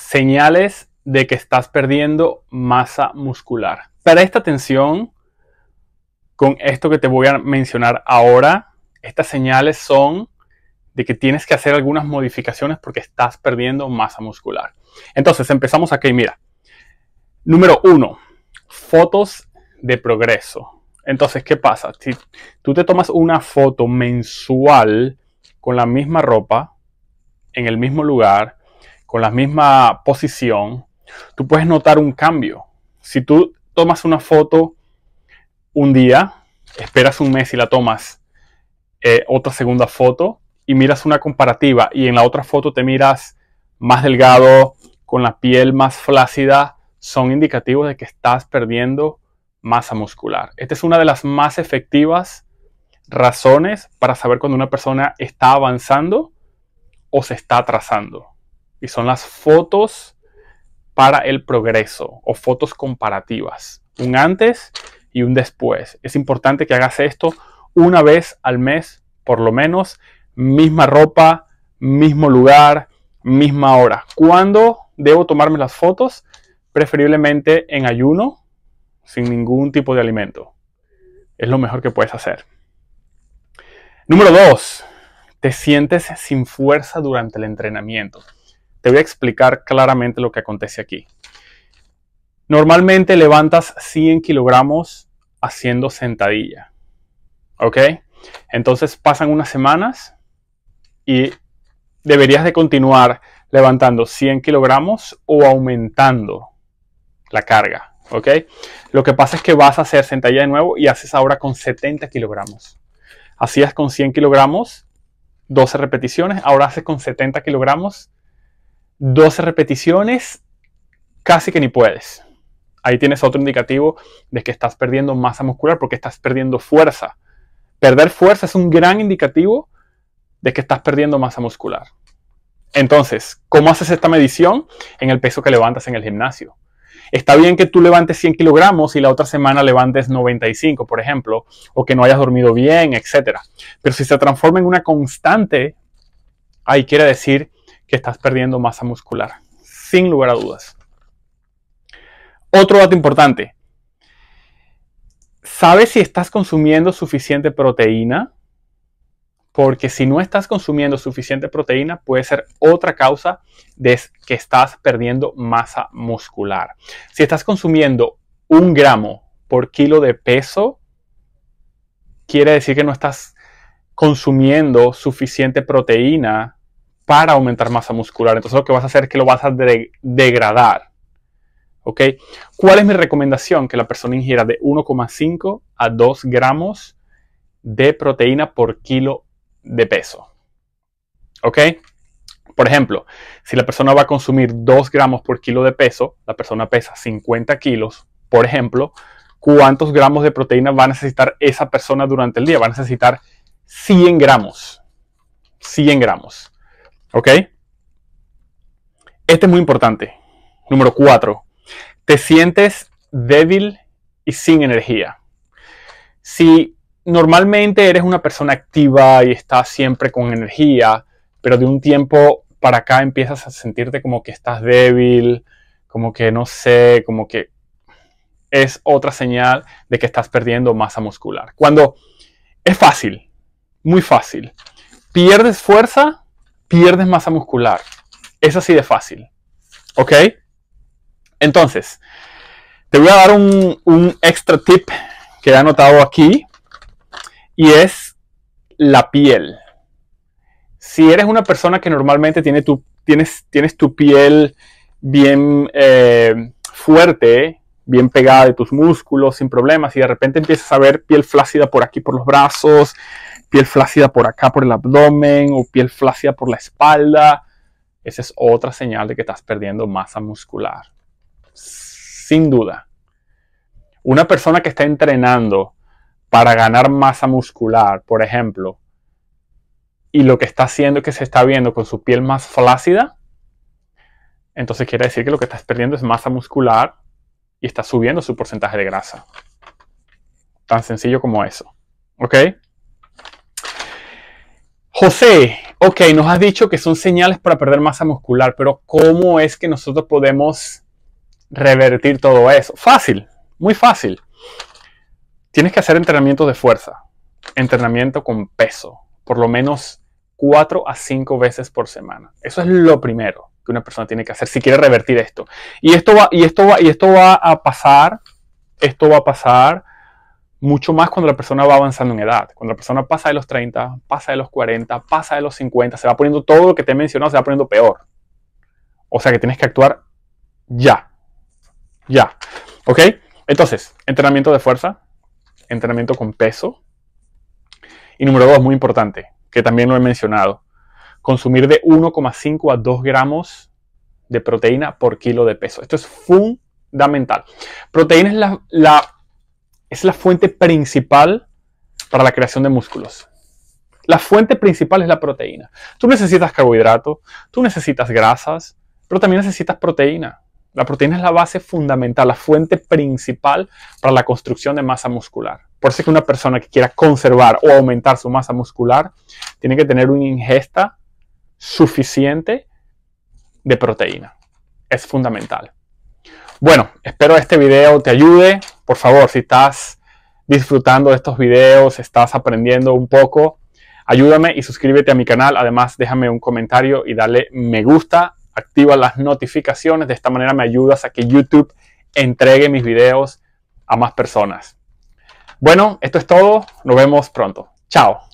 señales de que estás perdiendo masa muscular. Presta atención con esto que te voy a mencionar ahora. Estas señales son de que tienes que hacer algunas modificaciones porque estás perdiendo masa muscular. Entonces, empezamos aquí, mira. Número uno, fotos de progreso. Entonces, ¿qué pasa? Si tú te tomas una foto mensual con la misma ropa, en el mismo lugar, con la misma posición, tú puedes notar un cambio. Si tú tomas una foto un día, esperas un mes y la tomas eh, otra segunda foto y miras una comparativa y en la otra foto te miras más delgado, con la piel más flácida, son indicativos de que estás perdiendo masa muscular. Esta es una de las más efectivas razones para saber cuando una persona está avanzando o se está atrasando y son las fotos para el progreso o fotos comparativas. Un antes y un después. Es importante que hagas esto una vez al mes, por lo menos. Misma ropa, mismo lugar, misma hora. ¿Cuándo debo tomarme las fotos? Preferiblemente en ayuno, sin ningún tipo de alimento. Es lo mejor que puedes hacer. Número dos, Te sientes sin fuerza durante el entrenamiento. Te voy a explicar claramente lo que acontece aquí. Normalmente levantas 100 kilogramos haciendo sentadilla. ¿Ok? Entonces pasan unas semanas y deberías de continuar levantando 100 kilogramos o aumentando la carga. ¿Ok? Lo que pasa es que vas a hacer sentadilla de nuevo y haces ahora con 70 kilogramos. Hacías con 100 kilogramos 12 repeticiones, ahora haces con 70 kilogramos 12 repeticiones, casi que ni puedes. Ahí tienes otro indicativo de que estás perdiendo masa muscular porque estás perdiendo fuerza. Perder fuerza es un gran indicativo de que estás perdiendo masa muscular. Entonces, ¿cómo haces esta medición? En el peso que levantas en el gimnasio. Está bien que tú levantes 100 kilogramos y la otra semana levantes 95, por ejemplo, o que no hayas dormido bien, etc. Pero si se transforma en una constante, ahí quiere decir que estás perdiendo masa muscular, sin lugar a dudas. Otro dato importante. ¿Sabes si estás consumiendo suficiente proteína? Porque si no estás consumiendo suficiente proteína, puede ser otra causa de que estás perdiendo masa muscular. Si estás consumiendo un gramo por kilo de peso, quiere decir que no estás consumiendo suficiente proteína para aumentar masa muscular. Entonces lo que vas a hacer es que lo vas a degradar. ¿Ok? ¿Cuál es mi recomendación? Que la persona ingiera de 1,5 a 2 gramos de proteína por kilo de peso. ¿Ok? Por ejemplo, si la persona va a consumir 2 gramos por kilo de peso, la persona pesa 50 kilos, por ejemplo, ¿cuántos gramos de proteína va a necesitar esa persona durante el día? Va a necesitar 100 gramos. 100 gramos. ¿Ok? Este es muy importante. Número cuatro. Te sientes débil y sin energía. Si normalmente eres una persona activa y estás siempre con energía, pero de un tiempo para acá empiezas a sentirte como que estás débil, como que no sé, como que es otra señal de que estás perdiendo masa muscular. Cuando es fácil, muy fácil, pierdes fuerza pierdes masa muscular. Es así de fácil. ¿Ok? Entonces, te voy a dar un, extra tip que he anotado aquí y es la piel. Si eres una persona que normalmente tiene tu, tienes, tienes tu piel bien eh, fuerte, bien pegada de tus músculos, sin problemas, y de repente empiezas a ver piel flácida por aquí, por los brazos, piel flácida por acá, por el abdomen, o piel flácida por la espalda, esa es otra señal de que estás perdiendo masa muscular. Sin duda. Una persona que está entrenando para ganar masa muscular, por ejemplo, y lo que está haciendo es que se está viendo con su piel más flácida, entonces quiere decir que lo que estás perdiendo es masa muscular y está subiendo su porcentaje de grasa. Tan sencillo como eso. ¿Ok? José, ok, nos has dicho que son señales para perder masa muscular, pero ¿cómo es que nosotros podemos revertir todo eso? Fácil, muy fácil. Tienes que hacer entrenamiento de fuerza, entrenamiento con peso, por lo menos 4 a 5 veces por semana. Eso es lo primero que una persona tiene que hacer si quiere revertir esto. Y esto va, y esto va, y esto va a pasar, esto va a pasar mucho más cuando la persona va avanzando en edad. Cuando la persona pasa de los 30, pasa de los 40, pasa de los 50, se va poniendo todo lo que te he mencionado, se va poniendo peor. O sea que tienes que actuar ya. Ya. ¿Ok? Entonces, entrenamiento de fuerza, entrenamiento con peso. Y número dos, muy importante, que también lo he mencionado, consumir de 1,5 a 2 gramos de proteína por kilo de peso. Esto es fundamental. Proteína es la, la es la fuente principal para la creación de músculos. La fuente principal es la proteína. Tú necesitas carbohidrato, tú necesitas grasas, pero también necesitas proteína. La proteína es la base fundamental, la fuente principal para la construcción de masa muscular. Por eso es que una persona que quiera conservar o aumentar su masa muscular tiene que tener una ingesta suficiente de proteína. Es fundamental. Bueno, espero este video te ayude por favor, si estás disfrutando de estos videos, estás aprendiendo un poco, ayúdame y suscríbete a mi canal. Además, déjame un comentario y dale me gusta, activa las notificaciones. De esta manera me ayudas a que YouTube entregue mis videos a más personas. Bueno, esto es todo. Nos vemos pronto. Chao.